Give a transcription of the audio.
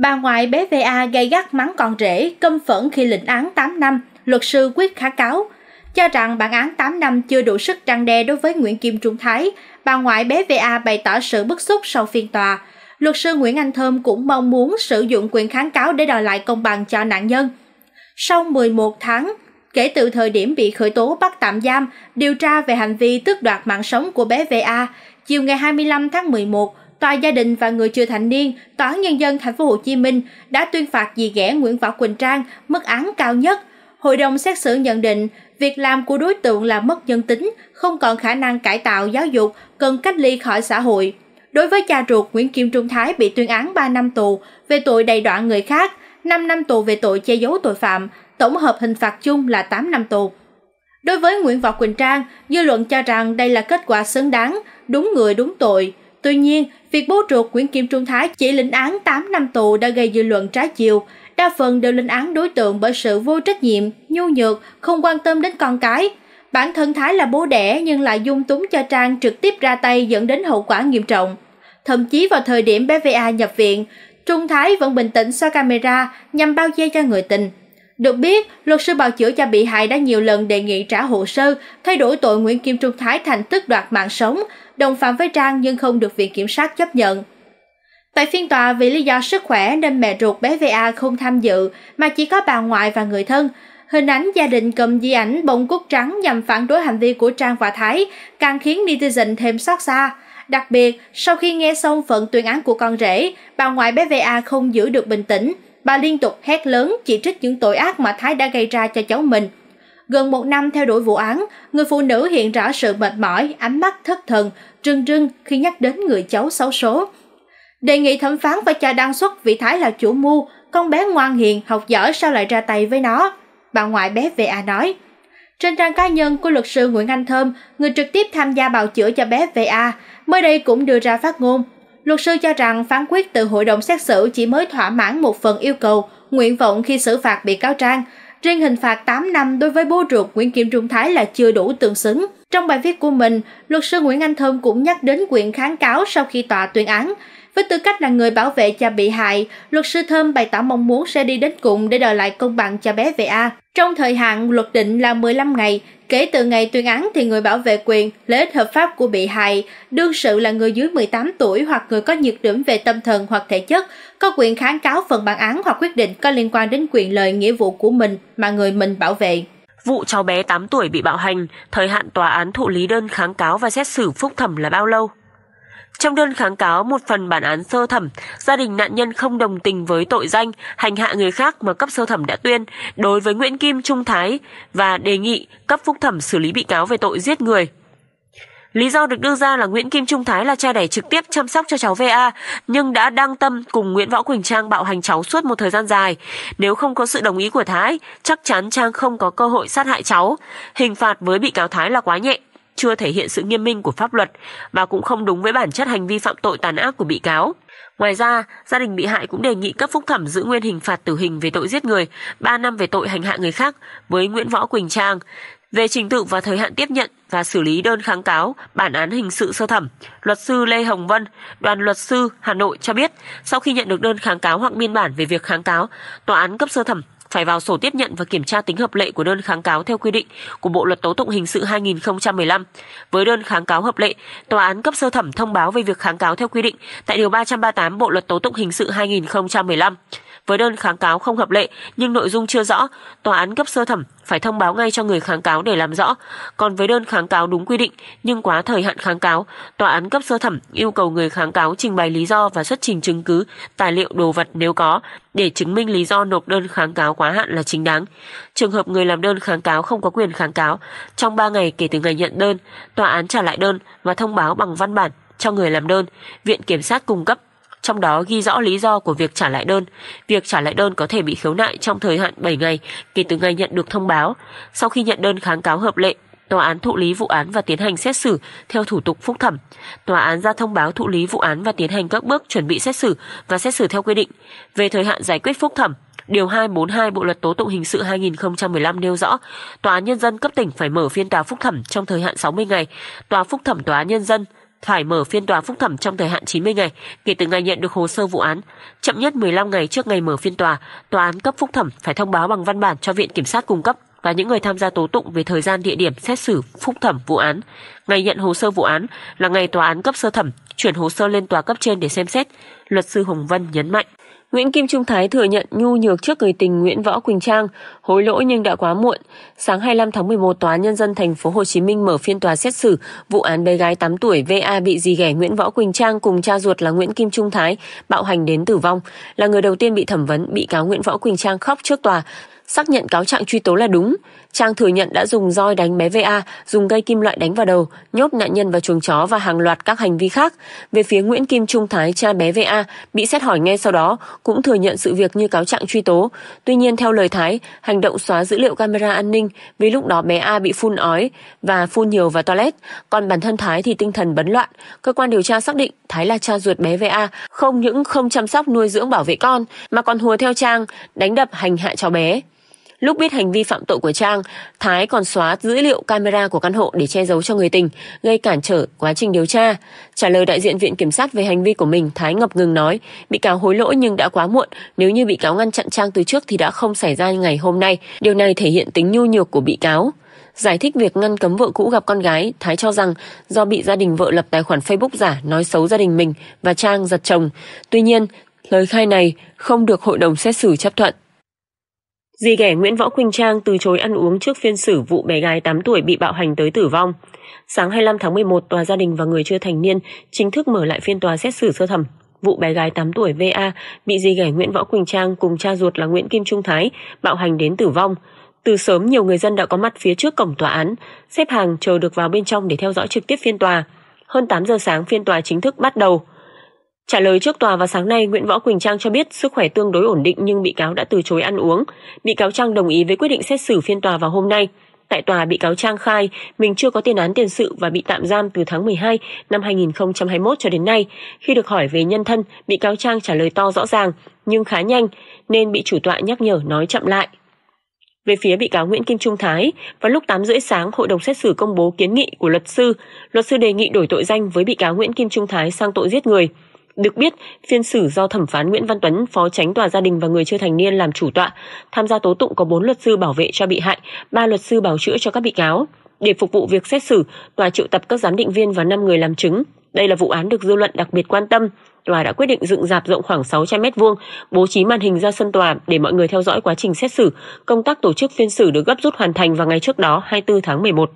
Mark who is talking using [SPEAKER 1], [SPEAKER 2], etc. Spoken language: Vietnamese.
[SPEAKER 1] Bà ngoại bé VA gây gắt mắng con rể, căm phẫn khi lĩnh án 8 năm, luật sư quyết kháng cáo. Cho rằng bản án 8 năm chưa đủ sức trăng đe đối với Nguyễn Kim Trung Thái, bà ngoại bé VA bày tỏ sự bức xúc sau phiên tòa. Luật sư Nguyễn Anh Thơm cũng mong muốn sử dụng quyền kháng cáo để đòi lại công bằng cho nạn nhân. Sau 11 tháng, kể từ thời điểm bị khởi tố bắt tạm giam, điều tra về hành vi tước đoạt mạng sống của bé VA, chiều ngày 25 tháng 11, Tòa gia đình và người chưa thành niên, Tòa án nhân dân tp. phố Hồ Chí Minh đã tuyên phạt dì ghẻ Nguyễn Võ Quỳnh Trang mức án cao nhất. Hội đồng xét xử nhận định, việc làm của đối tượng là mất nhân tính, không còn khả năng cải tạo giáo dục, cần cách ly khỏi xã hội. Đối với cha ruột Nguyễn Kim Trung Thái bị tuyên án 3 năm tù về tội đầy đoạn người khác, 5 năm tù về tội che giấu tội phạm, tổng hợp hình phạt chung là 8 năm tù. Đối với Nguyễn Võ Quỳnh Trang, dư luận cho rằng đây là kết quả xứng đáng, đúng người đúng tội. Tuy nhiên, việc bố ruột Nguyễn Kim Trung Thái chỉ lĩnh án 8 năm tù đã gây dư luận trái chiều. Đa phần đều lĩnh án đối tượng bởi sự vô trách nhiệm, nhu nhược, không quan tâm đến con cái. Bản thân Thái là bố đẻ nhưng lại dung túng cho Trang trực tiếp ra tay dẫn đến hậu quả nghiêm trọng. Thậm chí vào thời điểm bé VA nhập viện, Trung Thái vẫn bình tĩnh xoa camera nhằm bao che cho người tình, được biết, luật sư bào chữa cho bị hại đã nhiều lần đề nghị trả hồ sơ, thay đổi tội Nguyễn Kim Trung Thái thành tức đoạt mạng sống, đồng phạm với Trang nhưng không được Viện Kiểm sát chấp nhận. Tại phiên tòa, vì lý do sức khỏe nên mẹ ruột bé VA không tham dự, mà chỉ có bà ngoại và người thân. Hình ảnh gia đình cầm di ảnh bông cúc trắng nhằm phản đối hành vi của Trang và Thái, càng khiến netizen thêm xót xa. Đặc biệt, sau khi nghe xong phận tuyên án của con rể, bà ngoại bé VA không giữ được bình tĩnh, bà liên tục hét lớn chỉ trích những tội ác mà Thái đã gây ra cho cháu mình. Gần một năm theo đuổi vụ án, người phụ nữ hiện rõ sự mệt mỏi, ánh mắt thất thần, rưng rưng khi nhắc đến người cháu xấu số. Đề nghị thẩm phán phải cho đăng xuất vị Thái là chủ mưu, con bé ngoan hiền, học giỏi sao lại ra tay với nó. Bà ngoại bé VA nói. Trên trang cá nhân của luật sư Nguyễn Anh Thơm, người trực tiếp tham gia bào chữa cho bé VA, mới đây cũng đưa ra phát ngôn Luật sư cho rằng phán quyết từ hội đồng xét xử chỉ mới thỏa mãn một phần yêu cầu, nguyện vọng khi xử phạt bị cáo Trang. Riêng hình phạt 8 năm đối với bố ruột Nguyễn Kim Trung Thái là chưa đủ tương xứng. Trong bài viết của mình, luật sư Nguyễn Anh Thơm cũng nhắc đến quyền kháng cáo sau khi tòa tuyên án. Với tư cách là người bảo vệ cho bị hại, luật sư Thơm bày tỏ mong muốn sẽ đi đến cùng để đòi lại công bằng cho bé VA. Trong thời hạn luật định là 15 ngày, kể từ ngày tuyên án thì người bảo vệ quyền, lợi ích hợp pháp của bị hại, đương sự là người dưới 18 tuổi hoặc người có nhược điểm về tâm thần hoặc thể chất, có quyền kháng cáo phần bản án hoặc quyết định có liên quan đến quyền lợi nghĩa vụ của mình mà người mình bảo vệ.
[SPEAKER 2] Vụ cháu bé 8 tuổi bị bạo hành, thời hạn tòa án thụ lý đơn kháng cáo và xét xử phúc thẩm là bao lâu? Trong đơn kháng cáo một phần bản án sơ thẩm, gia đình nạn nhân không đồng tình với tội danh hành hạ người khác mà cấp sơ thẩm đã tuyên đối với Nguyễn Kim Trung Thái và đề nghị cấp phúc thẩm xử lý bị cáo về tội giết người. Lý do được đưa ra là Nguyễn Kim Trung Thái là cha đẻ trực tiếp chăm sóc cho cháu VA nhưng đã đang tâm cùng Nguyễn Võ Quỳnh Trang bạo hành cháu suốt một thời gian dài. Nếu không có sự đồng ý của Thái, chắc chắn Trang không có cơ hội sát hại cháu. Hình phạt với bị cáo Thái là quá nhẹ chưa thể hiện sự nghiêm minh của pháp luật và cũng không đúng với bản chất hành vi phạm tội tàn ác của bị cáo. Ngoài ra, gia đình bị hại cũng đề nghị cấp phúc thẩm giữ nguyên hình phạt tử hình về tội giết người, 3 năm về tội hành hạ người khác với Nguyễn Võ Quỳnh Trang. Về trình tự và thời hạn tiếp nhận và xử lý đơn kháng cáo, bản án hình sự sơ thẩm, luật sư Lê Hồng Vân, đoàn luật sư Hà Nội cho biết, sau khi nhận được đơn kháng cáo hoặc biên bản về việc kháng cáo, tòa án cấp sơ thẩm phải vào sổ tiếp nhận và kiểm tra tính hợp lệ của đơn kháng cáo theo quy định của Bộ luật tố tụng hình sự 2015. Với đơn kháng cáo hợp lệ, tòa án cấp sơ thẩm thông báo về việc kháng cáo theo quy định tại điều 338 Bộ luật tố tụng hình sự 2015. Với đơn kháng cáo không hợp lệ nhưng nội dung chưa rõ, tòa án cấp sơ thẩm phải thông báo ngay cho người kháng cáo để làm rõ. Còn với đơn kháng cáo đúng quy định nhưng quá thời hạn kháng cáo, tòa án cấp sơ thẩm yêu cầu người kháng cáo trình bày lý do và xuất trình chứng cứ, tài liệu đồ vật nếu có để chứng minh lý do nộp đơn kháng cáo quá hạn là chính đáng. Trường hợp người làm đơn kháng cáo không có quyền kháng cáo, trong 3 ngày kể từ ngày nhận đơn, tòa án trả lại đơn và thông báo bằng văn bản cho người làm đơn, viện kiểm sát cung cấp trong đó ghi rõ lý do của việc trả lại đơn. Việc trả lại đơn có thể bị khiếu nại trong thời hạn 7 ngày kể từ ngày nhận được thông báo. Sau khi nhận đơn kháng cáo hợp lệ, tòa án thụ lý vụ án và tiến hành xét xử theo thủ tục phúc thẩm. Tòa án ra thông báo thụ lý vụ án và tiến hành các bước chuẩn bị xét xử và xét xử theo quy định. Về thời hạn giải quyết phúc thẩm, Điều 242 Bộ Luật Tố Tụng Hình sự 2015 nêu rõ, Tòa án Nhân dân cấp tỉnh phải mở phiên tòa phúc thẩm trong thời hạn 60 ngày. Tòa phúc thẩm Tòa án Nhân dân phải mở phiên tòa phúc thẩm trong thời hạn 90 ngày kể từ ngày nhận được hồ sơ vụ án. Chậm nhất 15 ngày trước ngày mở phiên tòa, tòa án cấp phúc thẩm phải thông báo bằng văn bản cho viện kiểm sát cung cấp và những người tham gia tố tụng về thời gian địa điểm xét xử phúc thẩm vụ án. Ngày nhận hồ sơ vụ án là ngày tòa án cấp sơ thẩm chuyển hồ sơ lên tòa cấp trên để xem xét, luật sư Hồng Vân nhấn mạnh. Nguyễn Kim Trung Thái thừa nhận nhu nhược trước người tình Nguyễn Võ Quỳnh Trang, hối lỗi nhưng đã quá muộn. Sáng 25 tháng 11, Tòa Nhân dân thành phố Hồ Chí Minh mở phiên tòa xét xử vụ án bé gái 8 tuổi VA bị dì ghẻ Nguyễn Võ Quỳnh Trang cùng cha ruột là Nguyễn Kim Trung Thái bạo hành đến tử vong. Là người đầu tiên bị thẩm vấn, bị cáo Nguyễn Võ Quỳnh Trang khóc trước tòa xác nhận cáo trạng truy tố là đúng. Trang thừa nhận đã dùng roi đánh bé VA, dùng cây kim loại đánh vào đầu, nhốt nạn nhân vào chuồng chó và hàng loạt các hành vi khác. Về phía Nguyễn Kim Trung Thái, cha bé VA, bị xét hỏi ngay sau đó, cũng thừa nhận sự việc như cáo trạng truy tố. Tuy nhiên, theo lời Thái, hành động xóa dữ liệu camera an ninh, vì lúc đó bé A bị phun ói và phun nhiều vào toilet, còn bản thân Thái thì tinh thần bấn loạn. Cơ quan điều tra xác định Thái là cha ruột bé VA, không những không chăm sóc nuôi dưỡng bảo vệ con, mà còn hùa theo Trang, đánh đập hành hạ cháu bé. Lúc biết hành vi phạm tội của Trang, Thái còn xóa dữ liệu camera của căn hộ để che giấu cho người tình, gây cản trở quá trình điều tra. Trả lời đại diện viện kiểm sát về hành vi của mình, Thái ngập ngừng nói, bị cáo hối lỗi nhưng đã quá muộn, nếu như bị cáo ngăn chặn Trang từ trước thì đã không xảy ra ngày hôm nay. Điều này thể hiện tính nhu nhược của bị cáo. Giải thích việc ngăn cấm vợ cũ gặp con gái, Thái cho rằng do bị gia đình vợ lập tài khoản Facebook giả nói xấu gia đình mình và Trang giật chồng. Tuy nhiên, lời khai này không được hội đồng xét xử chấp thuận. Dì ghẻ Nguyễn Võ Quỳnh Trang từ chối ăn uống trước phiên xử vụ bé gái 8 tuổi bị bạo hành tới tử vong. Sáng 25 tháng 11, tòa gia đình và người chưa thành niên chính thức mở lại phiên tòa xét xử sơ thẩm. Vụ bé gái 8 tuổi VA bị dì ghẻ Nguyễn Võ Quỳnh Trang cùng cha ruột là Nguyễn Kim Trung Thái bạo hành đến tử vong. Từ sớm nhiều người dân đã có mặt phía trước cổng tòa án, xếp hàng chờ được vào bên trong để theo dõi trực tiếp phiên tòa. Hơn 8 giờ sáng phiên tòa chính thức bắt đầu. Trả lời trước tòa vào sáng nay, Nguyễn Võ Quỳnh Trang cho biết sức khỏe tương đối ổn định nhưng bị cáo đã từ chối ăn uống. Bị cáo Trang đồng ý với quyết định xét xử phiên tòa vào hôm nay. Tại tòa, bị cáo Trang khai mình chưa có tiền án tiền sự và bị tạm giam từ tháng 12 năm 2021 cho đến nay. Khi được hỏi về nhân thân, bị cáo Trang trả lời to rõ ràng nhưng khá nhanh nên bị chủ tọa nhắc nhở nói chậm lại. Về phía bị cáo Nguyễn Kim Trung Thái, vào lúc 8 rưỡi sáng, hội đồng xét xử công bố kiến nghị của luật sư. Luật sư đề nghị đổi tội danh với bị cáo Nguyễn Kim Trung Thái sang tội giết người. Được biết, phiên xử do thẩm phán Nguyễn Văn Tuấn, phó tránh tòa gia đình và người chưa thành niên làm chủ tọa, tham gia tố tụng có 4 luật sư bảo vệ cho bị hại, 3 luật sư bảo chữa cho các bị cáo. Để phục vụ việc xét xử, tòa triệu tập các giám định viên và 5 người làm chứng. Đây là vụ án được dư luận đặc biệt quan tâm. Tòa đã quyết định dựng dạp rộng khoảng 600 mét vuông, bố trí màn hình ra sân tòa để mọi người theo dõi quá trình xét xử. Công tác tổ chức phiên xử được gấp rút hoàn thành vào ngày trước đó 24 tháng 11.